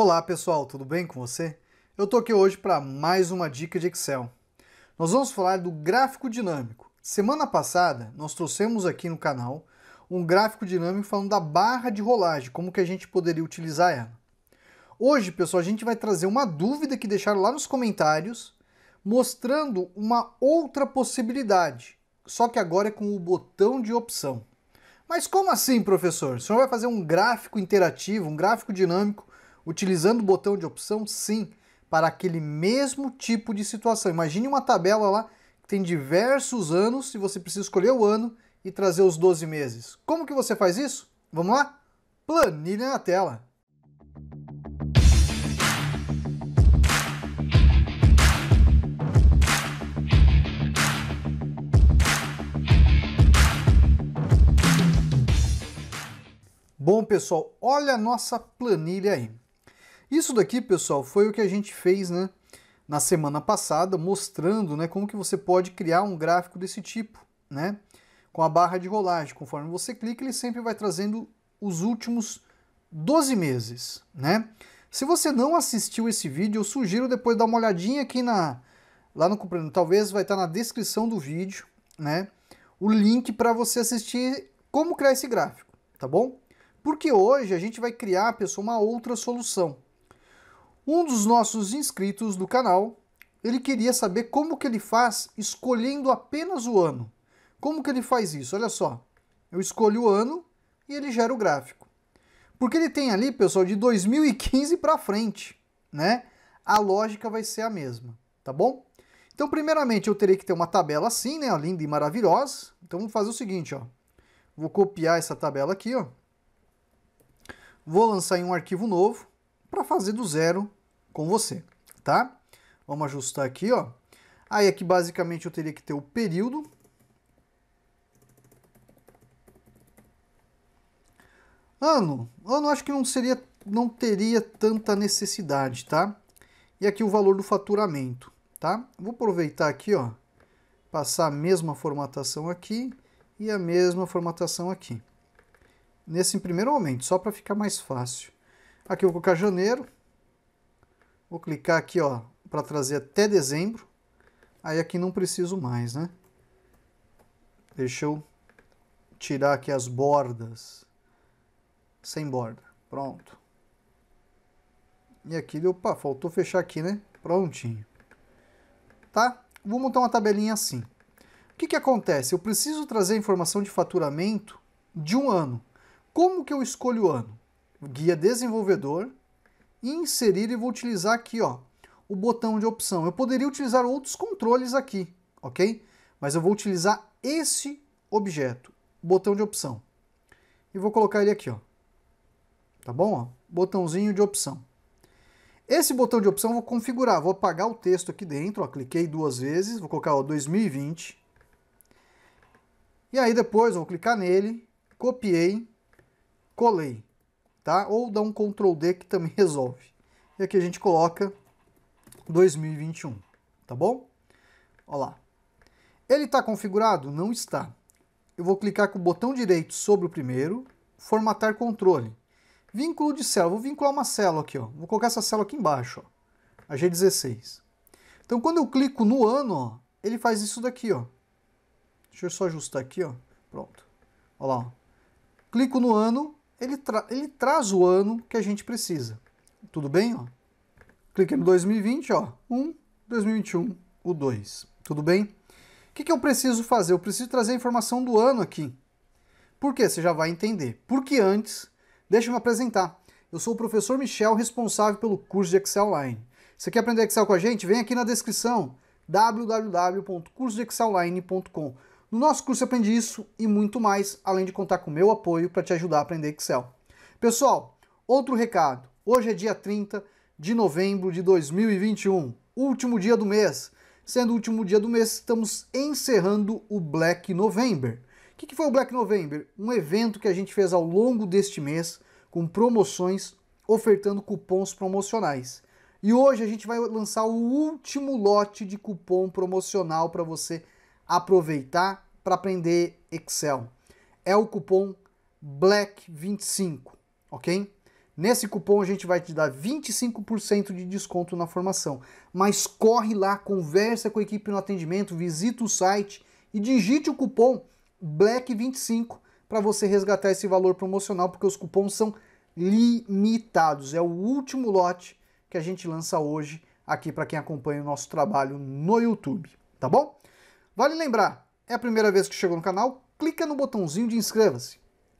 Olá pessoal, tudo bem com você? Eu tô aqui hoje para mais uma dica de Excel. Nós vamos falar do gráfico dinâmico. Semana passada nós trouxemos aqui no canal um gráfico dinâmico falando da barra de rolagem, como que a gente poderia utilizar ela. Hoje, pessoal, a gente vai trazer uma dúvida que deixaram lá nos comentários, mostrando uma outra possibilidade, só que agora é com o botão de opção. Mas como assim, professor? O senhor vai fazer um gráfico interativo, um gráfico dinâmico utilizando o botão de opção sim para aquele mesmo tipo de situação. Imagine uma tabela lá que tem diversos anos e você precisa escolher o ano e trazer os 12 meses. Como que você faz isso? Vamos lá? Planilha na tela. Bom, pessoal, olha a nossa planilha aí. Isso daqui, pessoal, foi o que a gente fez né, na semana passada, mostrando né, como que você pode criar um gráfico desse tipo, né, com a barra de rolagem. Conforme você clica, ele sempre vai trazendo os últimos 12 meses. Né? Se você não assistiu esse vídeo, eu sugiro depois dar uma olhadinha aqui na, lá no comprimento, Talvez vai estar na descrição do vídeo né, o link para você assistir como criar esse gráfico, tá bom? Porque hoje a gente vai criar, pessoal, uma outra solução. Um dos nossos inscritos do canal, ele queria saber como que ele faz escolhendo apenas o ano. Como que ele faz isso? Olha só, eu escolho o ano e ele gera o gráfico. Porque ele tem ali, pessoal, de 2015 para frente, né? A lógica vai ser a mesma, tá bom? Então, primeiramente, eu terei que ter uma tabela assim, né? Linda e maravilhosa. Então, vamos fazer o seguinte, ó. Vou copiar essa tabela aqui, ó. Vou lançar em um arquivo novo para fazer do zero com você, tá? Vamos ajustar aqui, ó. Aí aqui basicamente eu teria que ter o período. Ano. Ano acho que não seria não teria tanta necessidade, tá? E aqui o valor do faturamento, tá? Vou aproveitar aqui, ó, passar a mesma formatação aqui e a mesma formatação aqui. Nesse primeiro momento, só para ficar mais fácil. Aqui eu vou colocar janeiro, Vou clicar aqui, ó, para trazer até dezembro. Aí aqui não preciso mais, né? Deixa eu tirar aqui as bordas. Sem borda. Pronto. E aqui deu, faltou fechar aqui, né? Prontinho. Tá? Vou montar uma tabelinha assim. O que que acontece? Eu preciso trazer a informação de faturamento de um ano. Como que eu escolho o ano? Guia desenvolvedor, inserir e vou utilizar aqui ó, o botão de opção. Eu poderia utilizar outros controles aqui, ok? Mas eu vou utilizar esse objeto, botão de opção. E vou colocar ele aqui, ó. Tá bom? Ó? Botãozinho de opção. Esse botão de opção eu vou configurar, vou apagar o texto aqui dentro, ó, cliquei duas vezes, vou colocar ó, 2020. E aí depois eu vou clicar nele, copiei, colei tá? Ou dá um Ctrl D que também resolve. E aqui a gente coloca 2021, tá bom? Olha lá. Ele está configurado? Não está. Eu vou clicar com o botão direito sobre o primeiro, formatar controle. Vínculo de célula. Vou vincular uma célula aqui, ó. Vou colocar essa célula aqui embaixo, ó. A G16. Então, quando eu clico no ano, ó, ele faz isso daqui, ó. Deixa eu só ajustar aqui, ó. Pronto. Olha lá, ó. Clico no ano, ele, tra ele traz o ano que a gente precisa. Tudo bem? Ó? Clique no 2020, ó, 1, 2021, o 2. Tudo bem? O que, que eu preciso fazer? Eu preciso trazer a informação do ano aqui. Por quê? Você já vai entender. Porque antes, deixa eu me apresentar. Eu sou o professor Michel, responsável pelo curso de Excel Online. Você quer aprender Excel com a gente? Vem aqui na descrição www.cursodexcelline.com. No nosso curso aprende isso e muito mais, além de contar com meu apoio para te ajudar a aprender Excel. Pessoal, outro recado. Hoje é dia 30 de novembro de 2021, último dia do mês. Sendo o último dia do mês, estamos encerrando o Black November. O que, que foi o Black November? Um evento que a gente fez ao longo deste mês com promoções, ofertando cupons promocionais. E hoje a gente vai lançar o último lote de cupom promocional para você aproveitar para aprender Excel. É o cupom BLACK25, ok? Nesse cupom a gente vai te dar 25% de desconto na formação. Mas corre lá, conversa com a equipe no atendimento, visita o site e digite o cupom BLACK25 para você resgatar esse valor promocional, porque os cupons são limitados. É o último lote que a gente lança hoje aqui para quem acompanha o nosso trabalho no YouTube, tá bom? Vale lembrar, é a primeira vez que chegou no canal, clica no botãozinho de inscreva-se.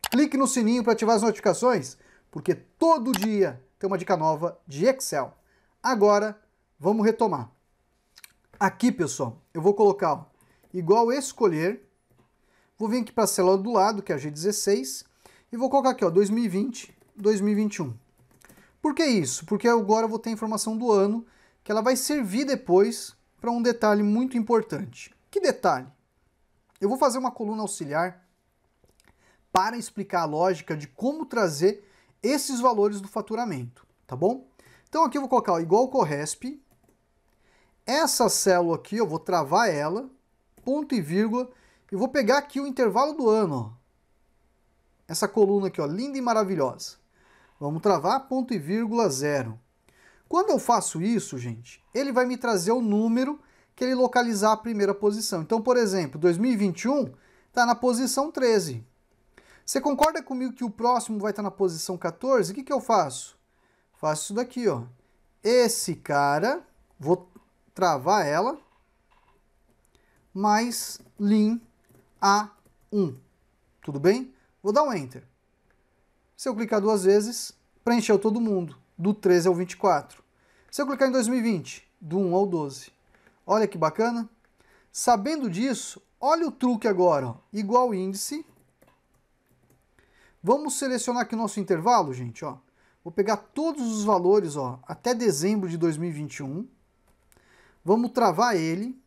Clique no sininho para ativar as notificações, porque todo dia tem uma dica nova de Excel. Agora, vamos retomar. Aqui, pessoal, eu vou colocar ó, igual escolher, vou vir aqui para a célula do lado, que é a G16, e vou colocar aqui ó, 2020, 2021. Por que isso? Porque agora eu vou ter a informação do ano, que ela vai servir depois para um detalhe muito importante. Que detalhe! Eu vou fazer uma coluna auxiliar para explicar a lógica de como trazer esses valores do faturamento, tá bom? Então aqui eu vou colocar ó, igual ao Corresp, essa célula aqui eu vou travar ela, ponto e vírgula, e vou pegar aqui o intervalo do ano, ó. essa coluna aqui, ó, linda e maravilhosa. Vamos travar ponto e vírgula zero. Quando eu faço isso, gente, ele vai me trazer o número que ele localizar a primeira posição. Então, por exemplo, 2021 está na posição 13. Você concorda comigo que o próximo vai estar tá na posição 14? O que, que eu faço? Faço isso daqui, ó. Esse cara, vou travar ela, mais lin A1. Tudo bem? Vou dar um Enter. Se eu clicar duas vezes, preencheu todo mundo, do 13 ao 24. Se eu clicar em 2020, do 1 ao 12. Olha que bacana. Sabendo disso, olha o truque agora. Igual índice. Vamos selecionar aqui o nosso intervalo, gente. Ó. Vou pegar todos os valores ó, até dezembro de 2021. Vamos travar ele,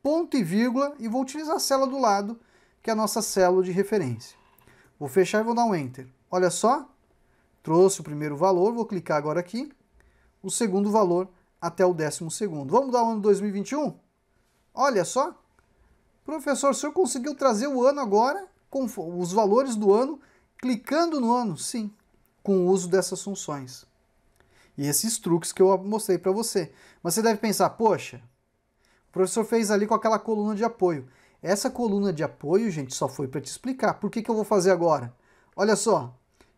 ponto e vírgula, e vou utilizar a célula do lado, que é a nossa célula de referência. Vou fechar e vou dar um Enter. Olha só, trouxe o primeiro valor, vou clicar agora aqui. O segundo valor até o 12. Vamos dar o ano 2021? Olha só. Professor, o senhor conseguiu trazer o ano agora, com os valores do ano, clicando no ano? Sim, com o uso dessas funções. E esses truques que eu mostrei para você. Mas você deve pensar, poxa, o professor fez ali com aquela coluna de apoio. Essa coluna de apoio, gente, só foi para te explicar. Por que, que eu vou fazer agora? Olha só,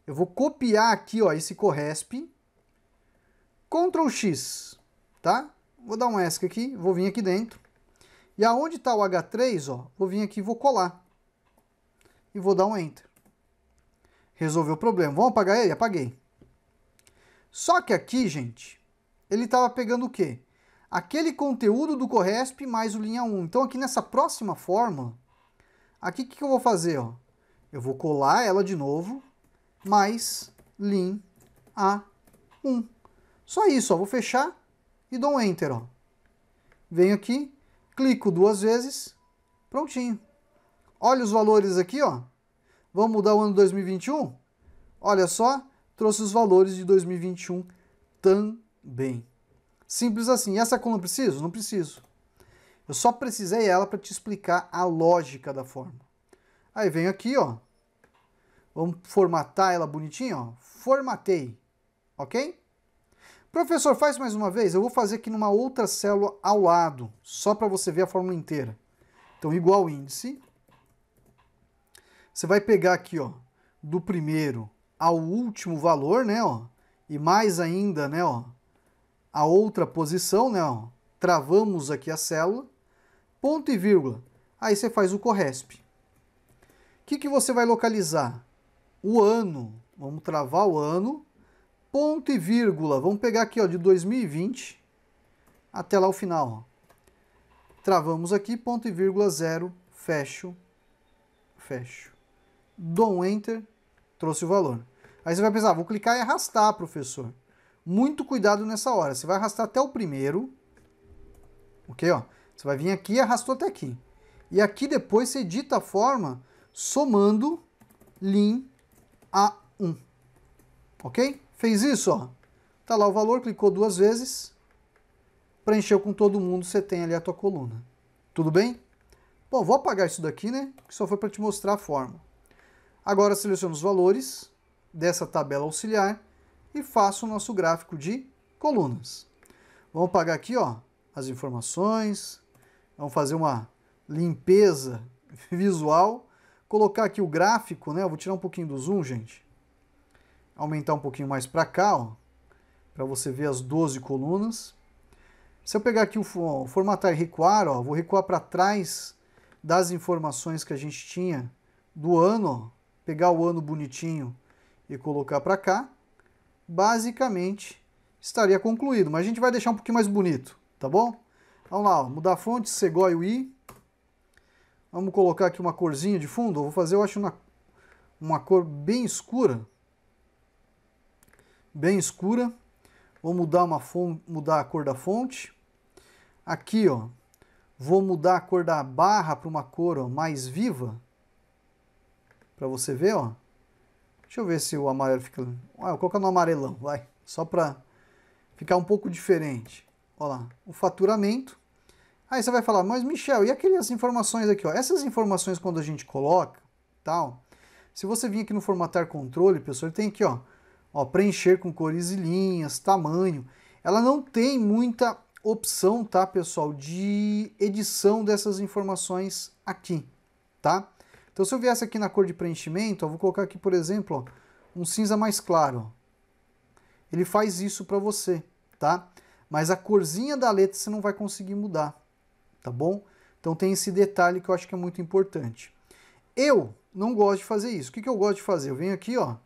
eu vou copiar aqui ó, esse Corresp, Ctrl X, tá? Vou dar um ESC aqui, vou vir aqui dentro. E aonde está o H3, ó, vou vir aqui e vou colar. E vou dar um Enter. Resolveu o problema. Vamos apagar ele? Apaguei. Só que aqui, gente, ele estava pegando o quê? Aquele conteúdo do Corresp mais o linha 1. Então aqui nessa próxima fórmula, aqui o que, que eu vou fazer? Ó? Eu vou colar ela de novo, mais lin A1. Só isso, ó, vou fechar e dou um Enter. Ó. Venho aqui, clico duas vezes, prontinho. Olha os valores aqui, ó. Vamos mudar o ano 2021? Olha só, trouxe os valores de 2021 também. Simples assim. E essa coluna preciso? Não preciso. Eu só precisei ela para te explicar a lógica da fórmula. Aí venho aqui, ó. Vamos formatar ela bonitinho, ó. Formatei, ok? Professor, faz mais uma vez. Eu vou fazer aqui numa outra célula ao lado, só para você ver a fórmula inteira. Então, igual índice. Você vai pegar aqui, ó, do primeiro ao último valor, né, ó, e mais ainda, né, ó, a outra posição, né, ó, travamos aqui a célula, ponto e vírgula. Aí você faz o corresp. O que, que você vai localizar? O ano. Vamos travar o ano ponto e vírgula. Vamos pegar aqui, ó, de 2020 até lá o final. Travamos aqui, ponto e vírgula, zero, fecho, fecho. Dou um Enter, trouxe o valor. Aí você vai pensar, ah, vou clicar e arrastar, professor. Muito cuidado nessa hora. Você vai arrastar até o primeiro. Ok, ó. Você vai vir aqui e arrastou até aqui. E aqui depois você edita a forma somando lin a 1. Ok? Fez isso, ó. Tá lá o valor, clicou duas vezes, preencheu com todo mundo, você tem ali a tua coluna. Tudo bem? Bom, vou apagar isso daqui, né? Que só foi para te mostrar a forma. Agora seleciono os valores dessa tabela auxiliar e faço o nosso gráfico de colunas. Vamos apagar aqui, ó, as informações. Vamos fazer uma limpeza visual. Colocar aqui o gráfico, né? Eu vou tirar um pouquinho do zoom, gente aumentar um pouquinho mais para cá, para você ver as 12 colunas. Se eu pegar aqui o formatar e recuar, ó, vou recuar para trás das informações que a gente tinha do ano, ó, pegar o ano bonitinho e colocar para cá, basicamente estaria concluído. Mas a gente vai deixar um pouquinho mais bonito, tá bom? Vamos lá, ó, mudar a fonte, Segói I. Vamos colocar aqui uma corzinha de fundo. Eu vou fazer, eu acho, uma, uma cor bem escura bem escura. Vou mudar, uma mudar a cor da fonte. Aqui, ó, vou mudar a cor da barra para uma cor ó, mais viva. Para você ver, ó. Deixa eu ver se o amarelo fica... Ah, eu coloco no amarelão, vai. Só para ficar um pouco diferente. Olha lá, o faturamento. Aí você vai falar, mas Michel, e aquelas informações aqui? Ó? Essas informações quando a gente coloca, tal... Se você vir aqui no formatar controle, pessoal, ele tem aqui, ó, Ó, preencher com cores e linhas, tamanho. Ela não tem muita opção, tá, pessoal, de edição dessas informações aqui, tá? Então, se eu viesse aqui na cor de preenchimento, eu vou colocar aqui, por exemplo, ó, um cinza mais claro. Ele faz isso para você, tá? Mas a corzinha da letra você não vai conseguir mudar, tá bom? Então tem esse detalhe que eu acho que é muito importante. Eu não gosto de fazer isso. O que, que eu gosto de fazer? Eu venho aqui, ó,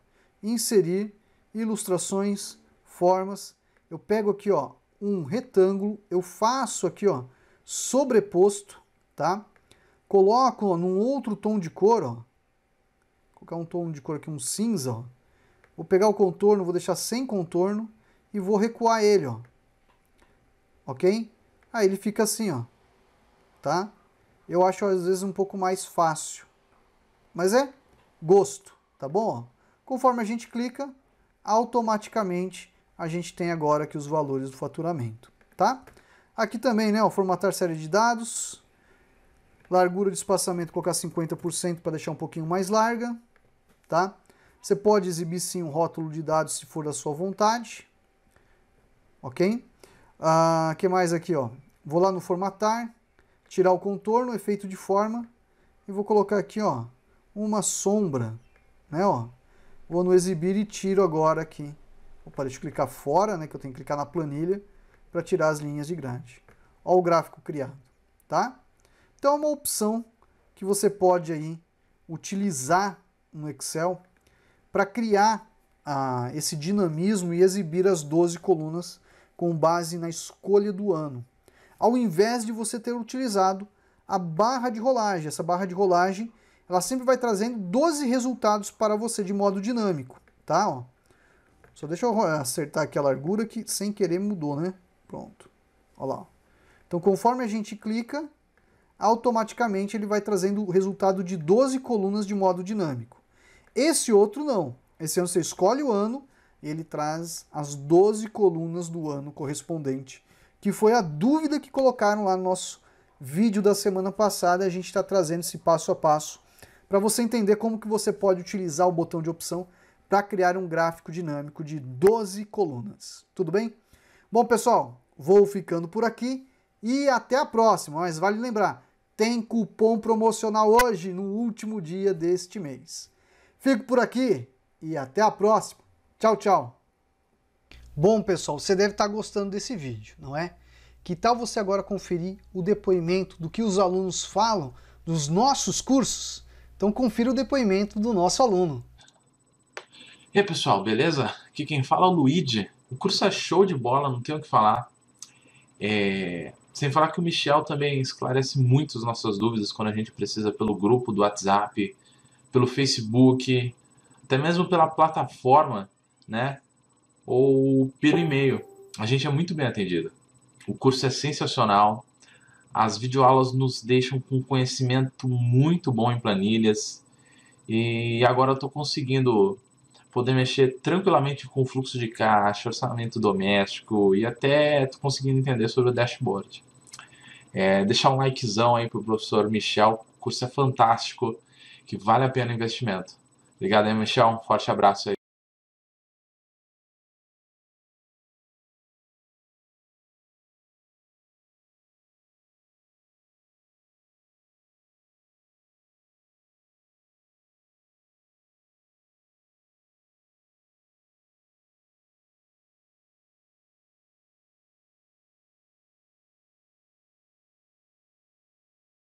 inserir ilustrações, formas. Eu pego aqui, ó, um retângulo, eu faço aqui, ó, sobreposto, tá? Coloco ó, num outro tom de cor, ó. Vou colocar um tom de cor aqui, um cinza, ó. Vou pegar o contorno, vou deixar sem contorno e vou recuar ele, ó. Ok? Aí ele fica assim, ó. Tá? Eu acho às vezes um pouco mais fácil. Mas é gosto, tá bom? Conforme a gente clica, automaticamente a gente tem agora aqui os valores do faturamento, tá? Aqui também, né, ó, formatar série de dados, largura de espaçamento, colocar 50% para deixar um pouquinho mais larga, tá? Você pode exibir sim um rótulo de dados se for da sua vontade, ok? Ah, que mais aqui, ó? Vou lá no formatar, tirar o contorno, efeito de forma, e vou colocar aqui, ó, uma sombra, né, ó? vou no exibir e tiro agora aqui. Vou parar de clicar fora, né, que eu tenho que clicar na planilha para tirar as linhas de grade. Olha o gráfico criado, tá? Então é uma opção que você pode aí utilizar no Excel para criar ah, esse dinamismo e exibir as 12 colunas com base na escolha do ano. Ao invés de você ter utilizado a barra de rolagem, essa barra de rolagem ela sempre vai trazendo 12 resultados para você de modo dinâmico, tá? Ó. Só deixa eu acertar aqui a largura que sem querer mudou, né? Pronto. Olha lá. Então, conforme a gente clica, automaticamente ele vai trazendo o resultado de 12 colunas de modo dinâmico. Esse outro não. Esse ano você escolhe o ano e ele traz as 12 colunas do ano correspondente, que foi a dúvida que colocaram lá no nosso vídeo da semana passada. A gente está trazendo esse passo a passo para você entender como que você pode utilizar o botão de opção para criar um gráfico dinâmico de 12 colunas. Tudo bem? Bom, pessoal, vou ficando por aqui e até a próxima. Mas vale lembrar, tem cupom promocional hoje, no último dia deste mês. Fico por aqui e até a próxima. Tchau, tchau. Bom, pessoal, você deve estar tá gostando desse vídeo, não é? Que tal você agora conferir o depoimento do que os alunos falam dos nossos cursos? Então confira o depoimento do nosso aluno. E aí, pessoal, beleza? Aqui quem fala é o Luigi. O curso é show de bola, não tenho o que falar. É... Sem falar que o Michel também esclarece muito as nossas dúvidas quando a gente precisa pelo grupo do WhatsApp, pelo Facebook, até mesmo pela plataforma, né? Ou pelo e-mail. A gente é muito bem atendido. O curso é sensacional, as videoaulas nos deixam com conhecimento muito bom em planilhas e agora eu estou conseguindo poder mexer tranquilamente com o fluxo de caixa, orçamento doméstico e até estou conseguindo entender sobre o dashboard. É, deixar um likezão aí para o professor Michel, o curso é fantástico, que vale a pena o investimento. Obrigado aí, Michel, um forte abraço aí.